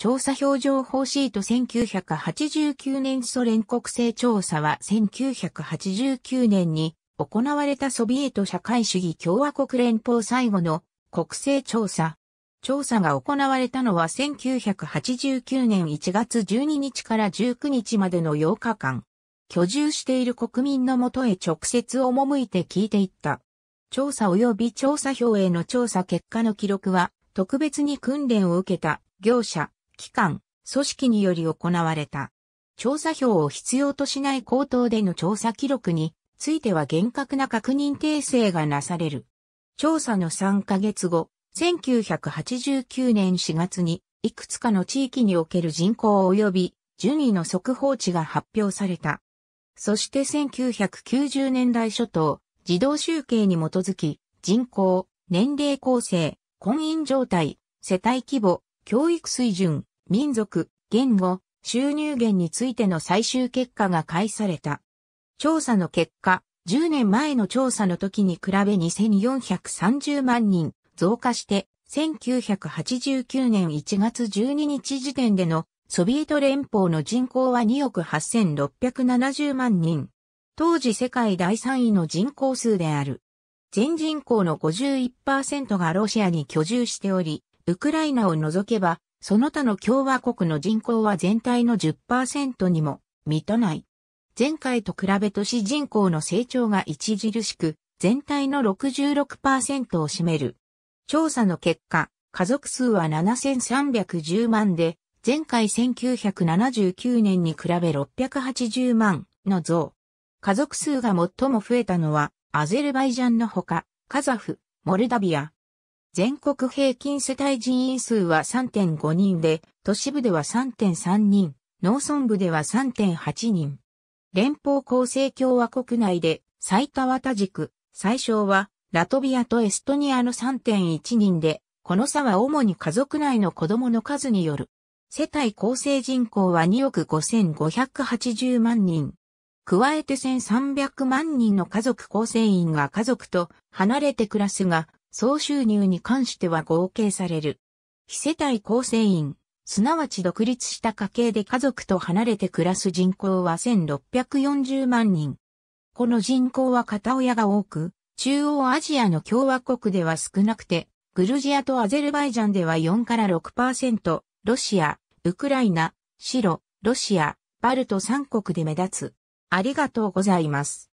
調査表情法シート1989年ソ連国勢調査は1989年に行われたソビエト社会主義共和国連邦最後の国勢調査。調査が行われたのは1989年1月12日から19日までの8日間、居住している国民のもとへ直接赴いて聞いていった。調査及び調査表への調査結果の記録は、特別に訓練を受けた業者、機関、組織により行われた。調査票を必要としない口頭での調査記録については厳格な確認訂正がなされる。調査の3ヶ月後、1989年4月にいくつかの地域における人口及び順位の速報値が発表された。そして1990年代初頭、自動集計に基づき、人口、年齢構成、婚姻状態、世帯規模、教育水準、民族、言語、収入源についての最終結果が返された。調査の結果、10年前の調査の時に比べ2430万人増加して、1989年1月12日時点でのソビエト連邦の人口は2億8670万人。当時世界第3位の人口数である。全人口の51%がロシアに居住しており、ウクライナを除けばその他の共和国の人口は全体の10%にも満たない。前回と比べ都市人口の成長が著しく、全体の66%を占める。調査の結果、家族数は7310万で、前回1979年に比べ680万の増。家族数が最も増えたのは、アゼルバイジャンのほか、カザフ、モルダビア、全国平均世帯人員数は3.5人で、都市部では3.3人、農村部では3.8人。連邦厚生共和国内で最多は多軸、最小はラトビアとエストニアの3.1人で、この差は主に家族内の子供の数による。世帯構成人口は2億5580万人。加えて1300万人の家族構成員が家族と離れて暮らすが、総収入に関しては合計される。非世帯構成員、すなわち独立した家系で家族と離れて暮らす人口は1640万人。この人口は片親が多く、中央アジアの共和国では少なくて、グルジアとアゼルバイジャンでは4から6%、ロシア、ウクライナ、シロ、ロシア、バルト3国で目立つ。ありがとうございます。